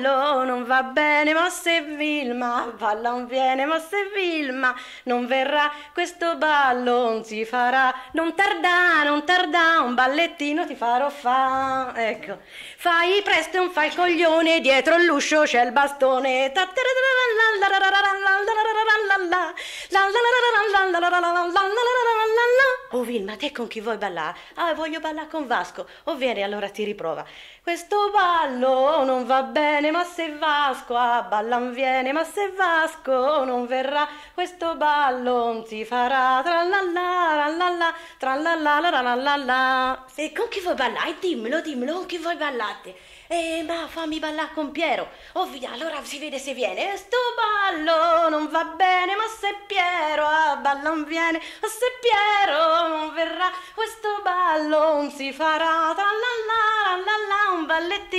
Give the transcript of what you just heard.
ballo non va bene, ma se Vilma balla non viene, ma se Vilma non verrà, questo ballo non si farà. Non tarda, non tarda, un ballettino ti farò fa. Ecco, fai presto un fai coglione, dietro l'uscio c'è il bastone. Oh Vilma, te con chi vuoi ballare? Ah, voglio ballare con Vasco. Oh, vieni, allora ti riprova. Questo ballo non va bene, ma se Vasco a ah, ballan viene, ma se Vasco non verrà, questo ballo non si farà. Tra la la, la la, tra la la, la la la la. E con chi vuoi ballare? Dimmelo, dimmelo, con chi vuoi ballate? Eh, ma fammi ballare con Piero. Oh, via, allora si vede se viene. sto ballo non va bene, ma se Piero a ah, ballan viene, ma se Piero questo ballo non si farà. Tra l'altro